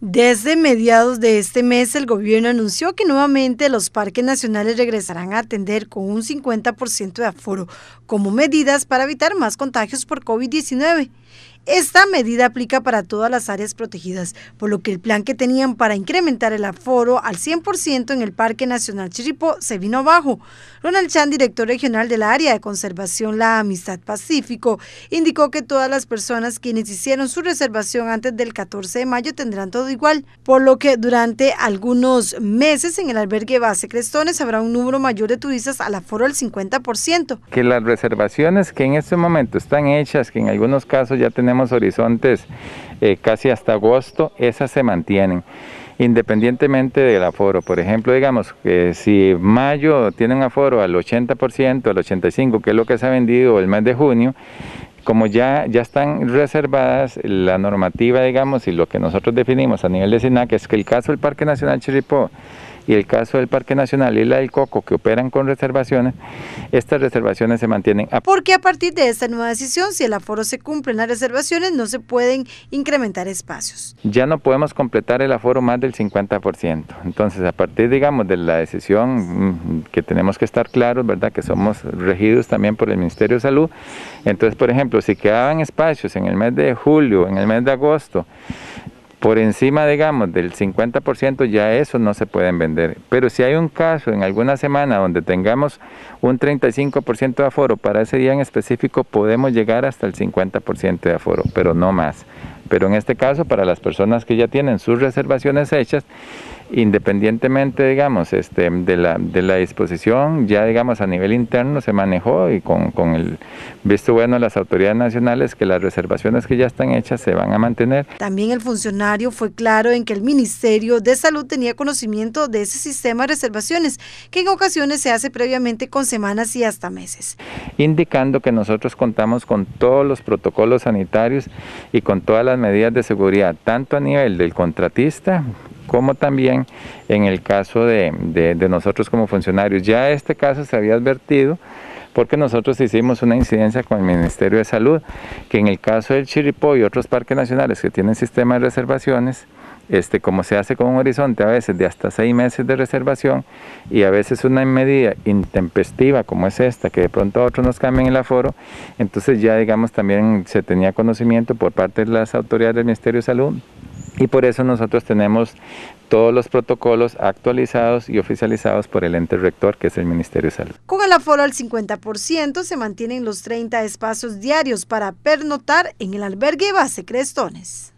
Desde mediados de este mes, el gobierno anunció que nuevamente los parques nacionales regresarán a atender con un 50% de aforo como medidas para evitar más contagios por COVID-19. Esta medida aplica para todas las áreas protegidas, por lo que el plan que tenían para incrementar el aforo al 100% en el Parque Nacional Chiripó se vino abajo. Ronald Chan, director regional del área de conservación La Amistad Pacífico, indicó que todas las personas quienes hicieron su reservación antes del 14 de mayo tendrán todo igual, por lo que durante algunos meses en el albergue base Crestones habrá un número mayor de turistas al aforo del 50%. Que las reservaciones que en este momento están hechas, que en algunos casos ya tenemos horizontes eh, casi hasta agosto, esas se mantienen independientemente del aforo. Por ejemplo, digamos que si mayo tiene un aforo al 80%, al 85%, que es lo que se ha vendido el mes de junio, como ya, ya están reservadas, la normativa, digamos, y lo que nosotros definimos a nivel de SINAC es que el caso del Parque Nacional chiripó y el caso del Parque Nacional y la del Coco, que operan con reservaciones, estas reservaciones se mantienen. A... Porque a partir de esta nueva decisión, si el aforo se cumple en las reservaciones, no se pueden incrementar espacios. Ya no podemos completar el aforo más del 50%. Entonces, a partir, digamos, de la decisión mm, que tenemos que estar claros, ¿verdad? Que somos regidos también por el Ministerio de Salud. Entonces, por ejemplo, si quedaban espacios en el mes de julio, en el mes de agosto, por encima, digamos, del 50%, ya eso no se pueden vender. Pero si hay un caso en alguna semana donde tengamos un 35% de aforo, para ese día en específico podemos llegar hasta el 50% de aforo, pero no más. Pero en este caso, para las personas que ya tienen sus reservaciones hechas, independientemente, digamos, este, de, la, disposición, ya digamos a nivel interno se manejó y con, con el visto bueno de las autoridades nacionales que las reservaciones que ya están hechas se van a mantener. También el funcionario fue claro en que el Ministerio de Salud tenía conocimiento de ese sistema de reservaciones, que en ocasiones se hace previamente con semanas y hasta meses. Indicando que nosotros contamos con todos los protocolos sanitarios y con todas las medidas de seguridad, tanto a nivel del contratista, como también en el caso de, nosotros como funcionarios. Ya este caso se había advertido porque nosotros hicimos una incidencia con el Ministerio de Salud, que en el caso del Chiripó y otros parques nacionales que tienen sistemas de reservaciones, este, como se hace con un horizonte a veces de hasta seis meses de reservación y a veces una medida intempestiva como es esta, que de pronto otros nos cambian el aforo, entonces ya digamos también se tenía conocimiento por parte de las autoridades del Ministerio de Salud y por eso nosotros tenemos todos los protocolos actualizados y oficializados por el ente rector, que es el Ministerio de Salud. Con el aforo al 50%, se mantienen los 30 espacios diarios para pernotar en el albergue base Crestones.